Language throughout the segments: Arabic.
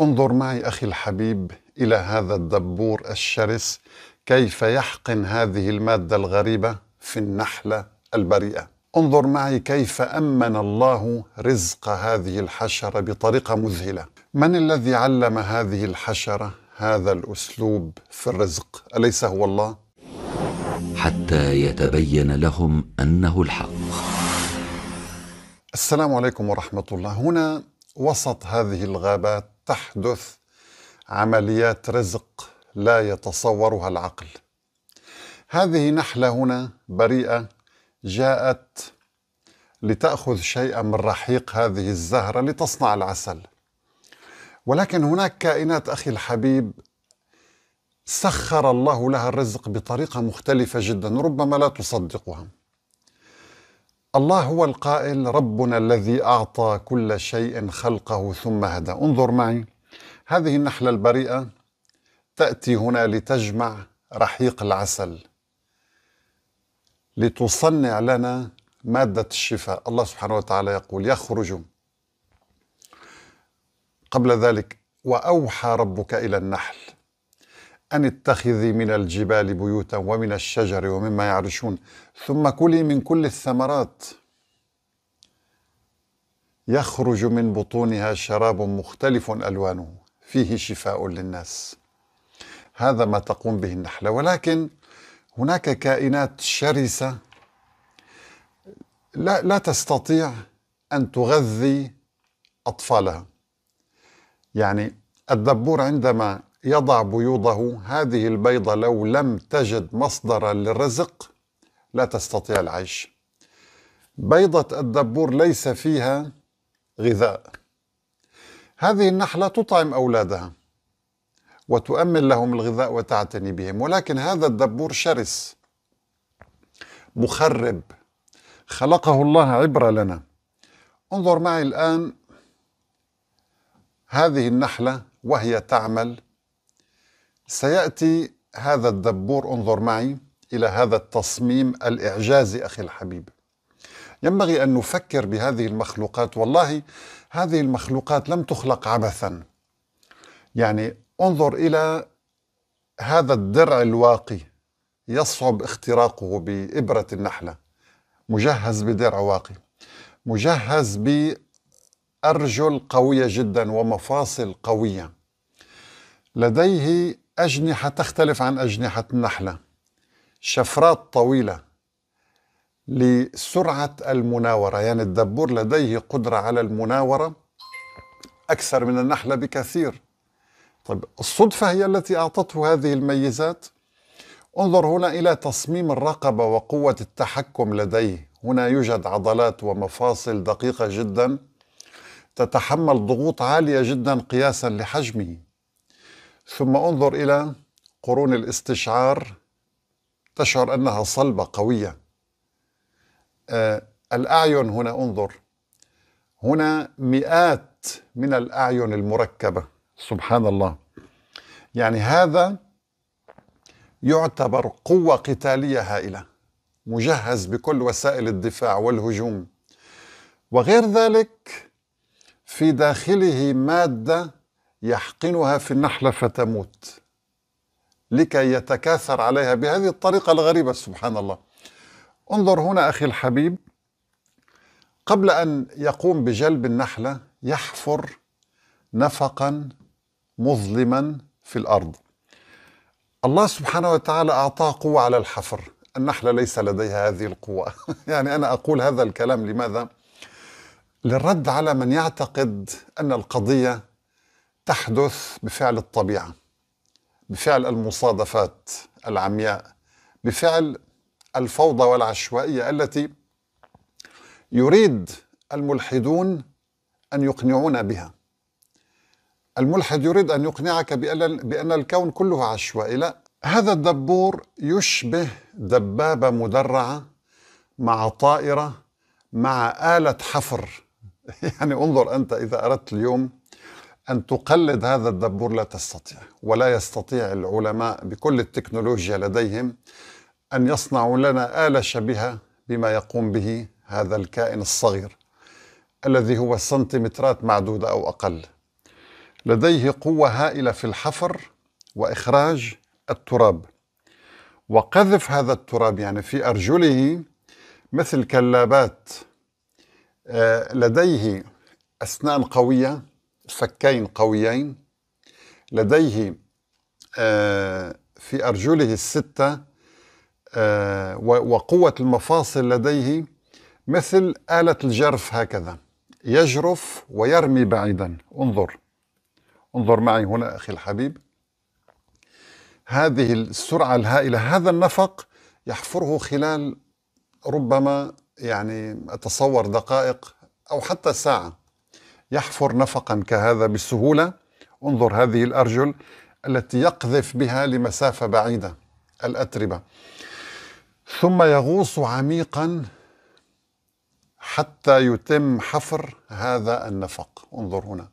انظر معي اخي الحبيب الى هذا الدبور الشرس كيف يحقن هذه الماده الغريبه في النحله البريئه انظر معي كيف امن الله رزق هذه الحشره بطريقه مذهله من الذي علم هذه الحشره هذا الاسلوب في الرزق اليس هو الله حتى يتبين لهم انه الحق السلام عليكم ورحمه الله هنا وسط هذه الغابات تحدث عمليات رزق لا يتصورها العقل هذه نحله هنا بريئه جاءت لتاخذ شيئا من رحيق هذه الزهره لتصنع العسل ولكن هناك كائنات اخي الحبيب سخر الله لها الرزق بطريقه مختلفه جدا ربما لا تصدقها الله هو القائل ربنا الذي اعطى كل شيء خلقه ثم هدى انظر معي هذه النحله البريئه تاتي هنا لتجمع رحيق العسل لتصنع لنا ماده الشفاء الله سبحانه وتعالى يقول يخرج قبل ذلك واوحى ربك الى النحل أن اتخذي من الجبال بيوتا ومن الشجر ومما يعرشون ثم كلي من كل الثمرات يخرج من بطونها شراب مختلف ألوانه فيه شفاء للناس هذا ما تقوم به النحلة ولكن هناك كائنات شرسة لا, لا تستطيع أن تغذي أطفالها يعني الدبور عندما يضع بيوضه هذه البيضة لو لم تجد مصدرا للرزق لا تستطيع العيش بيضة الدبور ليس فيها غذاء هذه النحلة تطعم أولادها وتؤمن لهم الغذاء وتعتني بهم ولكن هذا الدبور شرس مخرب خلقه الله عبرة لنا انظر معي الآن هذه النحلة وهي تعمل سيأتي هذا الدبور انظر معي إلى هذا التصميم الإعجازي أخي الحبيب ينبغي أن نفكر بهذه المخلوقات والله هذه المخلوقات لم تخلق عبثا يعني انظر إلى هذا الدرع الواقي يصعب اختراقه بإبرة النحلة مجهز بدرع واقي مجهز بأرجل قوية جدا ومفاصل قوية لديه أجنحة تختلف عن أجنحة النحلة شفرات طويلة لسرعة المناورة يعني الدبور لديه قدرة على المناورة أكثر من النحلة بكثير طيب الصدفة هي التي أعطته هذه الميزات انظر هنا إلى تصميم الرقبة وقوة التحكم لديه هنا يوجد عضلات ومفاصل دقيقة جدا تتحمل ضغوط عالية جدا قياسا لحجمه ثم انظر إلى قرون الاستشعار تشعر أنها صلبة قوية آه الأعين هنا انظر هنا مئات من الأعين المركبة سبحان الله يعني هذا يعتبر قوة قتالية هائلة مجهز بكل وسائل الدفاع والهجوم وغير ذلك في داخله مادة يحقنها في النحلة فتموت لكي يتكاثر عليها بهذه الطريقة الغريبة سبحان الله انظر هنا أخي الحبيب قبل أن يقوم بجلب النحلة يحفر نفقا مظلما في الأرض الله سبحانه وتعالى أعطاه قوة على الحفر النحلة ليس لديها هذه القوة يعني أنا أقول هذا الكلام لماذا؟ للرد على من يعتقد أن القضية تحدث بفعل الطبيعه بفعل المصادفات العمياء بفعل الفوضى والعشوائيه التي يريد الملحدون ان يقنعونا بها الملحد يريد ان يقنعك بان الكون كله عشوائي لا هذا الدبور يشبه دبابه مدرعه مع طائره مع اله حفر يعني انظر انت اذا اردت اليوم أن تقلد هذا الدبور لا تستطيع ولا يستطيع العلماء بكل التكنولوجيا لديهم أن يصنعوا لنا آلة شبيهة بما يقوم به هذا الكائن الصغير الذي هو سنتيمترات معدودة أو أقل لديه قوة هائلة في الحفر وإخراج التراب وقذف هذا التراب يعني في أرجله مثل كلابات آه، لديه أسنان قوية فكين قويين لديه آه، في أرجله الستة آه، وقوة المفاصل لديه مثل آلة الجرف هكذا يجرف ويرمي بعيدا انظر انظر معي هنا أخي الحبيب هذه السرعة الهائلة هذا النفق يحفره خلال ربما يعني أتصور دقائق أو حتى ساعة يحفر نفقا كهذا بسهولة انظر هذه الأرجل التي يقذف بها لمسافة بعيدة الأتربة ثم يغوص عميقا حتى يتم حفر هذا النفق انظر هنا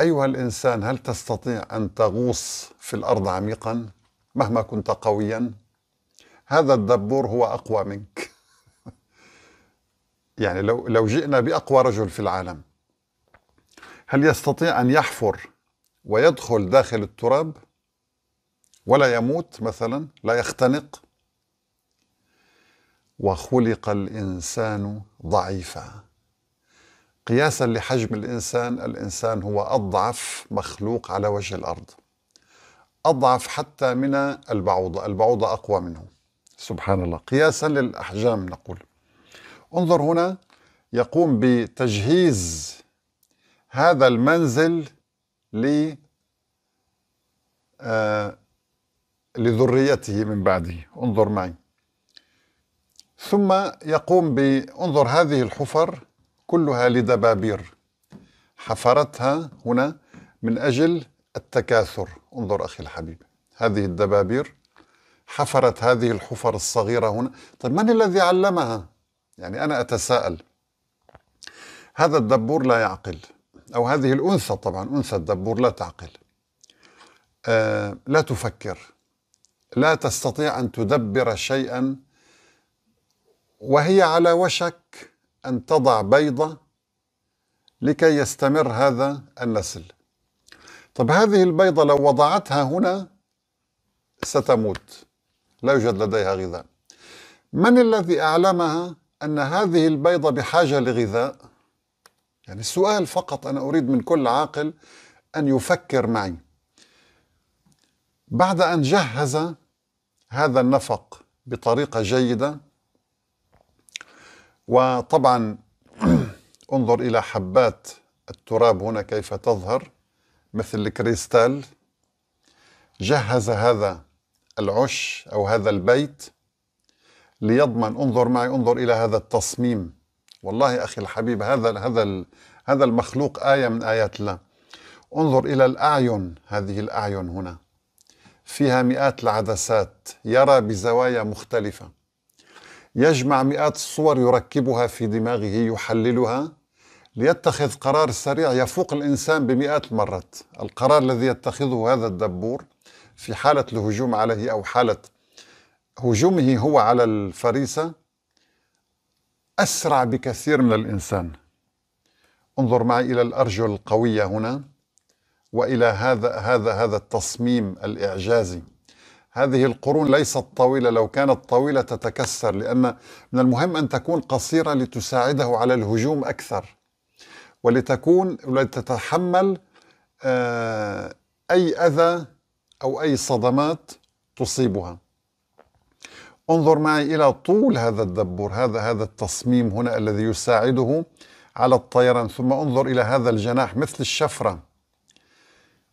أيها الإنسان هل تستطيع أن تغوص في الأرض عميقا مهما كنت قويا هذا الدبور هو أقوى منك يعني لو لو جئنا باقوى رجل في العالم هل يستطيع ان يحفر ويدخل داخل التراب ولا يموت مثلا لا يختنق وخلق الانسان ضعيفا قياسا لحجم الانسان الانسان هو اضعف مخلوق على وجه الارض اضعف حتى من البعوضه البعوضه اقوى منه سبحان الله قياسا للاحجام نقول انظر هنا يقوم بتجهيز هذا المنزل ل آه لذريته من بعده انظر معي ثم يقوم ب انظر هذه الحفر كلها لدبابير حفرتها هنا من أجل التكاثر انظر أخي الحبيب هذه الدبابير حفرت هذه الحفر الصغيرة هنا طيب من الذي علمها يعني أنا أتساءل هذا الدبور لا يعقل أو هذه الأنثى طبعا أنثى الدبور لا تعقل آه لا تفكر لا تستطيع أن تدبر شيئا وهي على وشك أن تضع بيضة لكي يستمر هذا النسل طب هذه البيضة لو وضعتها هنا ستموت لا يوجد لديها غذاء من الذي أعلمها أن هذه البيضة بحاجة لغذاء؟ يعني السؤال فقط أنا أريد من كل عاقل أن يفكر معي بعد أن جهز هذا النفق بطريقة جيدة وطبعا انظر إلى حبات التراب هنا كيف تظهر مثل الكريستال جهز هذا العش أو هذا البيت ليضمن انظر معي انظر الى هذا التصميم والله اخي الحبيب هذا هذا هذا المخلوق ايه من ايات الله انظر الى الاعين هذه الاعين هنا فيها مئات العدسات يرى بزوايا مختلفه يجمع مئات الصور يركبها في دماغه يحللها ليتخذ قرار سريع يفوق الانسان بمئات المرات القرار الذي يتخذه هذا الدبور في حاله الهجوم عليه او حاله هجومه هو على الفريسة أسرع بكثير من الإنسان انظر معي إلى الأرجل القوية هنا وإلى هذا هذا هذا التصميم الإعجازي هذه القرون ليست طويلة لو كانت طويلة تتكسر لأن من المهم أن تكون قصيرة لتساعده على الهجوم أكثر ولتكون ولتتحمل آه، أي أذى أو أي صدمات تصيبها انظر معي إلى طول هذا الدبور هذا هذا التصميم هنا الذي يساعده على الطيران ثم انظر إلى هذا الجناح مثل الشفرة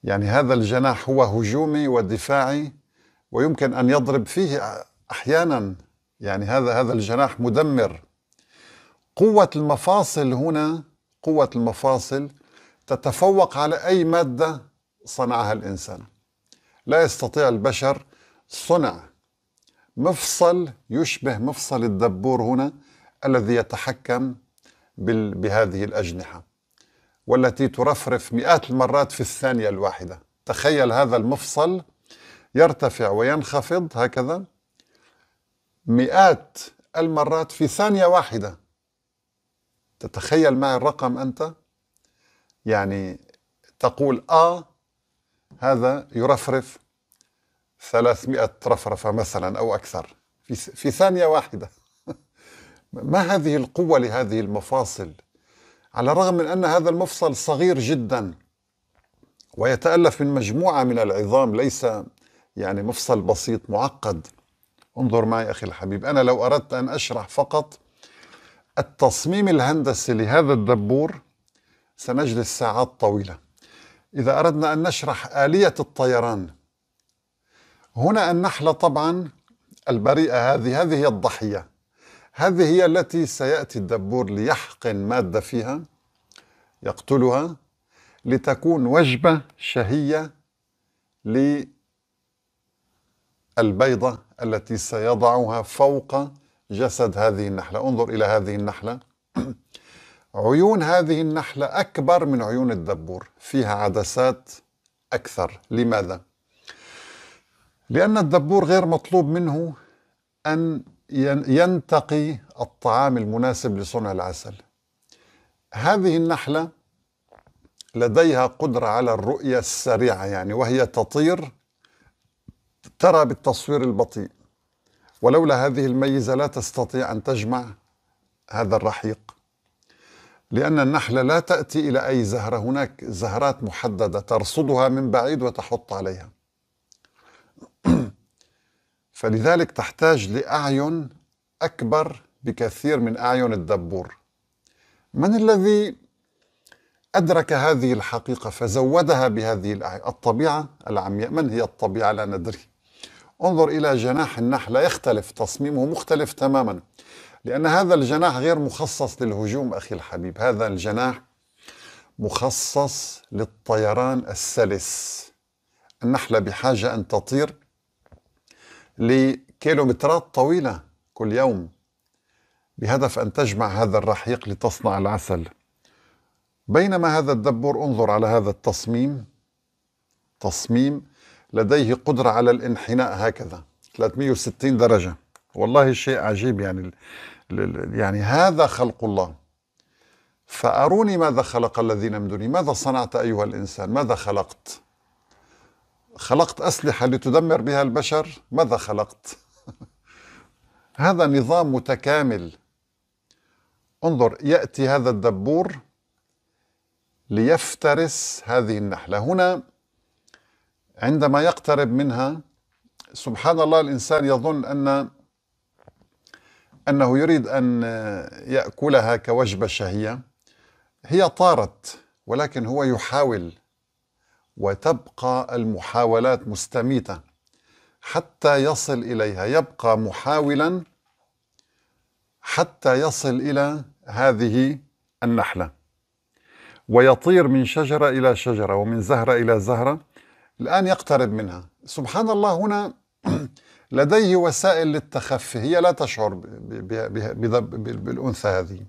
يعني هذا الجناح هو هجومي ودفاعي ويمكن أن يضرب فيه أحيانا يعني هذا هذا الجناح مدمر قوة المفاصل هنا قوة المفاصل تتفوق على أي مادة صنعها الإنسان لا يستطيع البشر صنع مفصل يشبه مفصل الدبور هنا الذي يتحكم بهذه الأجنحة والتي ترفرف مئات المرات في الثانية الواحدة تخيل هذا المفصل يرتفع وينخفض هكذا مئات المرات في ثانية واحدة تتخيل معي الرقم أنت يعني تقول آ آه هذا يرفرف 300 رفرفة مثلا أو أكثر في, في ثانية واحدة ما هذه القوة لهذه المفاصل على الرغم من أن هذا المفصل صغير جدا ويتألف من مجموعة من العظام ليس يعني مفصل بسيط معقد انظر معي أخي الحبيب أنا لو أردت أن أشرح فقط التصميم الهندسي لهذا الدبور سنجلس ساعات طويلة إذا أردنا أن نشرح آلية الطيران هنا النحلة طبعا البريئة هذه هذه هي الضحية هذه هي التي سيأتي الدبور ليحقن مادة فيها يقتلها لتكون وجبة شهية للبيضة التي سيضعها فوق جسد هذه النحلة انظر إلى هذه النحلة عيون هذه النحلة أكبر من عيون الدبور فيها عدسات أكثر لماذا؟ لأن الدبور غير مطلوب منه أن ينتقي الطعام المناسب لصنع العسل هذه النحلة لديها قدرة على الرؤية السريعة يعني وهي تطير ترى بالتصوير البطيء ولولا هذه الميزة لا تستطيع أن تجمع هذا الرحيق لأن النحلة لا تأتي إلى أي زهرة هناك زهرات محددة ترصدها من بعيد وتحط عليها فلذلك تحتاج لأعين أكبر بكثير من أعين الدبور من الذي أدرك هذه الحقيقة فزودها بهذه الأعين الطبيعة العمياء من هي الطبيعة لا ندري انظر إلى جناح النحلة يختلف تصميمه مختلف تماما لأن هذا الجناح غير مخصص للهجوم أخي الحبيب هذا الجناح مخصص للطيران السلس النحلة بحاجة أن تطير لكيلومترات طويلة كل يوم بهدف أن تجمع هذا الرحيق لتصنع العسل بينما هذا الدبور انظر على هذا التصميم تصميم لديه قدرة على الانحناء هكذا 360 درجة والله شيء عجيب يعني يعني هذا خلق الله فأروني ماذا خلق الذين من دوني ماذا صنعت أيها الإنسان ماذا خلقت خلقت أسلحة لتدمر بها البشر ماذا خلقت هذا نظام متكامل انظر يأتي هذا الدبور ليفترس هذه النحلة هنا عندما يقترب منها سبحان الله الإنسان يظن أن أنه يريد أن يأكلها كوجبة شهية هي طارت ولكن هو يحاول وتبقى المحاولات مستميتة حتى يصل إليها يبقى محاولا حتى يصل إلى هذه النحلة ويطير من شجرة إلى شجرة ومن زهرة إلى زهرة الآن يقترب منها سبحان الله هنا لديه وسائل للتخفي هي لا تشعر بالأنثى هذه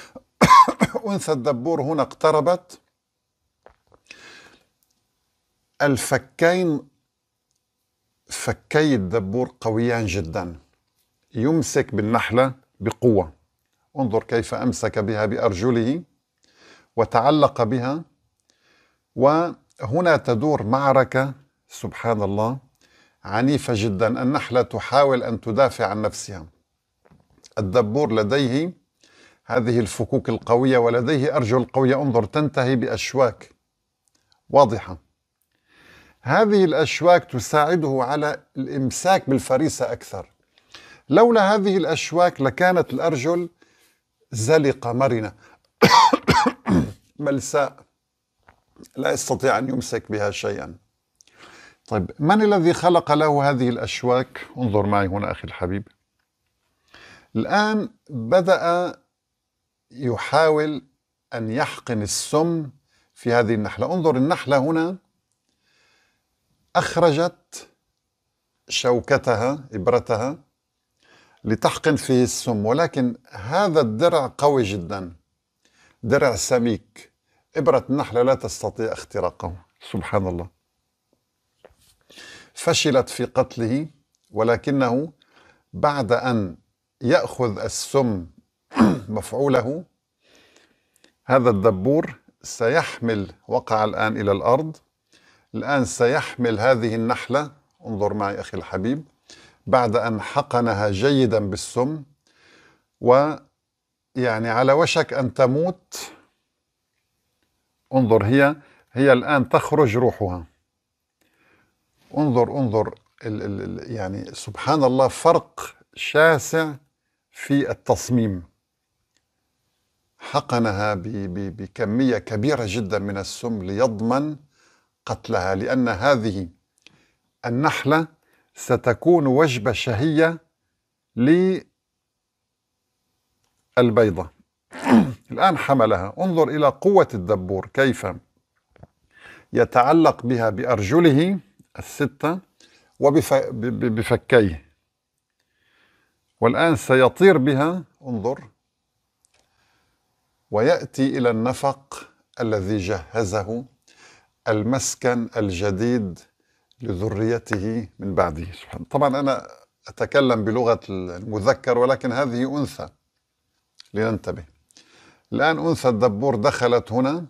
أنثى الدبور هنا اقتربت الفكين فكي الدبور قويان جدا يمسك بالنحلة بقوة انظر كيف أمسك بها بأرجله وتعلق بها وهنا تدور معركة سبحان الله عنيفة جدا النحلة تحاول أن تدافع عن نفسها الدبور لديه هذه الفكوك القوية ولديه أرجل قوية انظر تنتهي بأشواك واضحة هذه الأشواك تساعده على الإمساك بالفريسة أكثر لولا هذه الأشواك لكانت الأرجل زلقة مرنة ملساء لا يستطيع أن يمسك بها شيئا طيب من الذي خلق له هذه الأشواك انظر معي هنا أخي الحبيب الآن بدأ يحاول أن يحقن السم في هذه النحلة انظر النحلة هنا أخرجت شوكتها إبرتها لتحقن فيه السم ولكن هذا الدرع قوي جدا درع سميك إبرة النحلة لا تستطيع اختراقه سبحان الله فشلت في قتله ولكنه بعد أن يأخذ السم مفعوله هذا الدبور سيحمل وقع الآن إلى الأرض الآن سيحمل هذه النحلة انظر معي أخي الحبيب بعد أن حقنها جيدا بالسم ويعني على وشك أن تموت انظر هي هي الآن تخرج روحها انظر انظر ال ال يعني سبحان الله فرق شاسع في التصميم حقنها بكمية كبيرة جدا من السم ليضمن قتلها لأن هذه النحلة ستكون وجبة شهية للبيضة الآن حملها انظر إلى قوة الدبور كيف يتعلق بها بأرجله الستة وبفكيه والآن سيطير بها انظر ويأتي إلى النفق الذي جهزه المسكن الجديد لذريته من بعده طبعا أنا أتكلم بلغة المذكر ولكن هذه أنثى لننتبه الآن أنثى الدبور دخلت هنا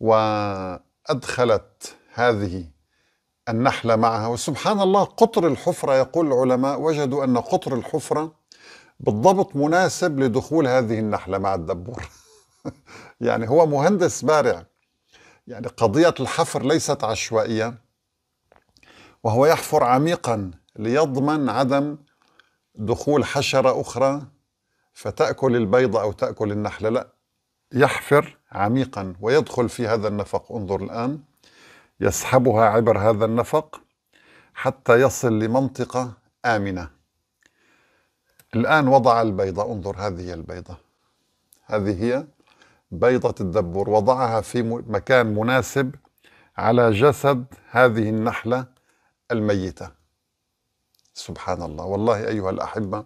وأدخلت هذه النحلة معها وسبحان الله قطر الحفرة يقول العلماء وجدوا أن قطر الحفرة بالضبط مناسب لدخول هذه النحلة مع الدبور يعني هو مهندس بارع يعني قضية الحفر ليست عشوائية وهو يحفر عميقا ليضمن عدم دخول حشرة أخرى فتأكل البيضة أو تأكل النحلة لا يحفر عميقا ويدخل في هذا النفق انظر الآن يسحبها عبر هذا النفق حتى يصل لمنطقة آمنة الآن وضع البيضة انظر هذه هي البيضة هذه هي بيضة الدبور وضعها في مكان مناسب على جسد هذه النحلة الميتة سبحان الله والله أيها الأحبة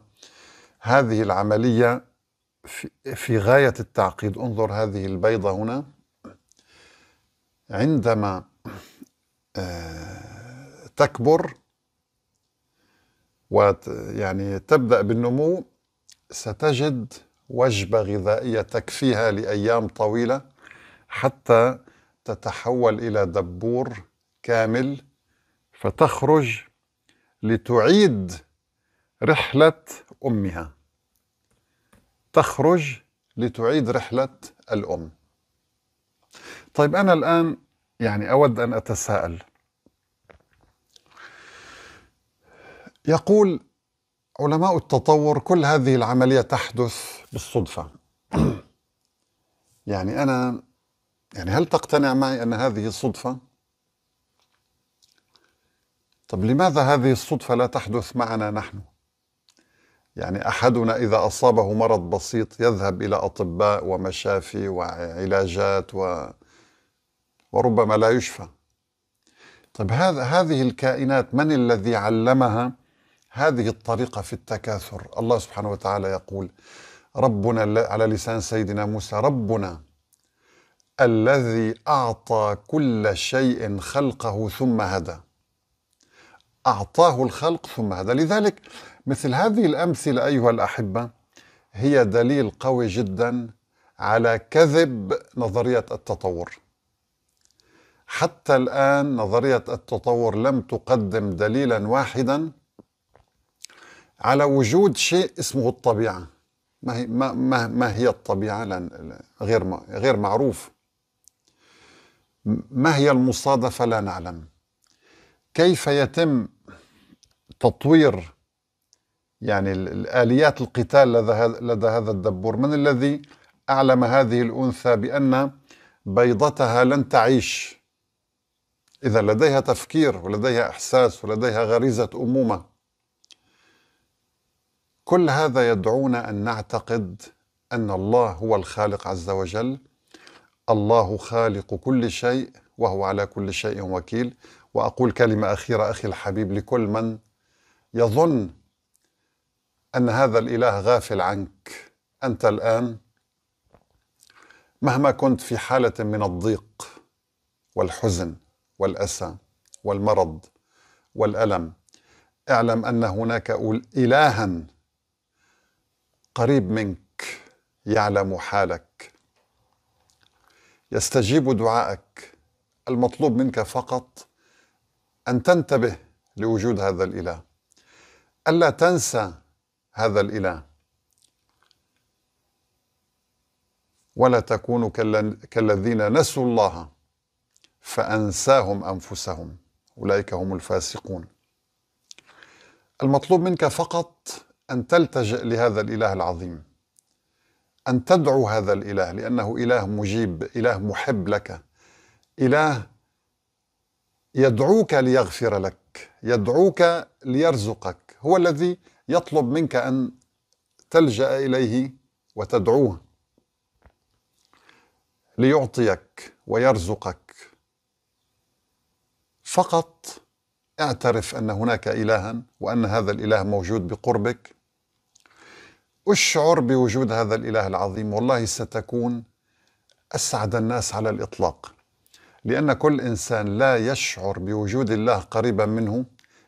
هذه العملية في, غاية التعقيد انظر هذه البيضة هنا عندما آه، تكبر ويعني تبدأ بالنمو ستجد وجبة غذائية تكفيها لأيام طويلة حتى تتحول إلى دبور كامل فتخرج لتعيد رحلة أمها تخرج لتعيد رحلة الأم طيب أنا الآن يعني أود أن أتساءل يقول علماء التطور كل هذه العملية تحدث بالصدفة يعني أنا يعني هل تقتنع معي أن هذه صدفة؟ طب لماذا هذه الصدفة لا تحدث معنا نحن؟ يعني أحدنا إذا أصابه مرض بسيط يذهب إلى أطباء ومشافي وعلاجات و... وربما لا يشفى طب هذا هذه الكائنات من الذي علمها هذه الطريقة في التكاثر الله سبحانه وتعالى يقول ربنا على لسان سيدنا موسى ربنا الذي أعطى كل شيء خلقه ثم هدى أعطاه الخلق ثم هدى لذلك مثل هذه الأمثلة أيها الأحبة هي دليل قوي جدا على كذب نظرية التطور حتى الآن نظرية التطور لم تقدم دليلا واحدا على وجود شيء اسمه الطبيعة ما هي ما ما, ما هي الطبيعه غير غير معروف ما هي المصادفه لا نعلم كيف يتم تطوير يعني الاليات القتال لدى هذا الدبور من الذي اعلم هذه الانثى بان بيضتها لن تعيش اذا لديها تفكير ولديها احساس ولديها غريزه امومه كل هذا يدعونا أن نعتقد أن الله هو الخالق عز وجل الله خالق كل شيء وهو على كل شيء وكيل وأقول كلمة أخيرة أخي الحبيب لكل من يظن أن هذا الإله غافل عنك أنت الآن مهما كنت في حالة من الضيق والحزن والأسى والمرض والألم اعلم أن هناك إلها قريب منك يعلم حالك يستجيب دعائك المطلوب منك فقط ان تنتبه لوجود هذا الاله الا تنسى هذا الاله ولا تكونوا كالذين نسوا الله فانساهم انفسهم اولئك هم الفاسقون المطلوب منك فقط أن تلتجئ لهذا الإله العظيم أن تدعو هذا الإله لأنه إله مجيب إله محب لك إله يدعوك ليغفر لك يدعوك ليرزقك هو الذي يطلب منك أن تلجأ إليه وتدعوه ليعطيك ويرزقك فقط اعترف ان هناك الها وان هذا الاله موجود بقربك اشعر بوجود هذا الاله العظيم والله ستكون اسعد الناس على الاطلاق لان كل انسان لا يشعر بوجود الله قريبا منه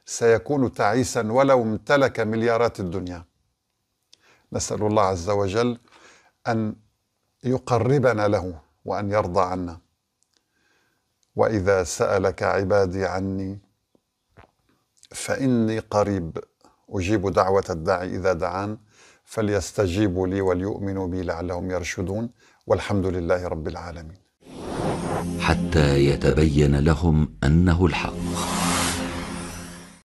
سيكون تعيسا ولو امتلك مليارات الدنيا نسال الله عز وجل ان يقربنا له وان يرضى عنا واذا سالك عبادي عني فاني قريب اجيب دعوه الداعي اذا دعان فليستجيبوا لي وليؤمنوا بي لعلهم يرشدون والحمد لله رب العالمين حتى يتبين لهم انه الحق